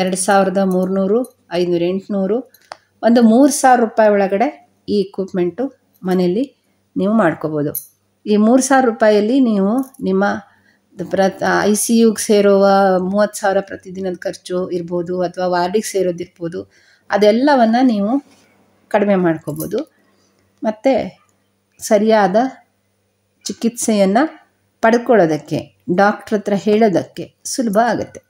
ಎರಡು ಸಾವಿರದ ಮೂರುನೂರು ಐನೂರು ಎಂಟುನೂರು ಒಂದು ಮೂರು ಸಾವಿರ ರೂಪಾಯಿ ಒಳಗಡೆ ಈ ಇಕ್ವಿಪ್ಮೆಂಟು ಮನೆಯಲ್ಲಿ ನೀವು ಮಾಡ್ಕೋಬೋದು ಈ ಮೂರು ಸಾವಿರ ರೂಪಾಯಿಯಲ್ಲಿ ನೀವು ನಿಮ್ಮ ಪ್ರ ಐ ಸಿ ಯುಗೆ ಸೇರುವ ಮೂವತ್ತು ಸಾವಿರ ಪ್ರತಿದಿನದ ಖರ್ಚು ಇರ್ಬೋದು ಅಥವಾ ವಾರ್ಡಿಗೆ ಸೇರೋದಿರ್ಬೋದು ಅದೆಲ್ಲವನ್ನು ನೀವು ಕಡಿಮೆ ಮಾಡ್ಕೋಬೋದು ಮತ್ತು ಸರಿಯಾದ ಚಿಕಿತ್ಸೆಯನ್ನು ಪಡ್ಕೊಳ್ಳೋದಕ್ಕೆ ಡಾಕ್ಟ್ರ್ ಹತ್ರ ಹೇಳೋದಕ್ಕೆ ಸುಲಭ ಆಗುತ್ತೆ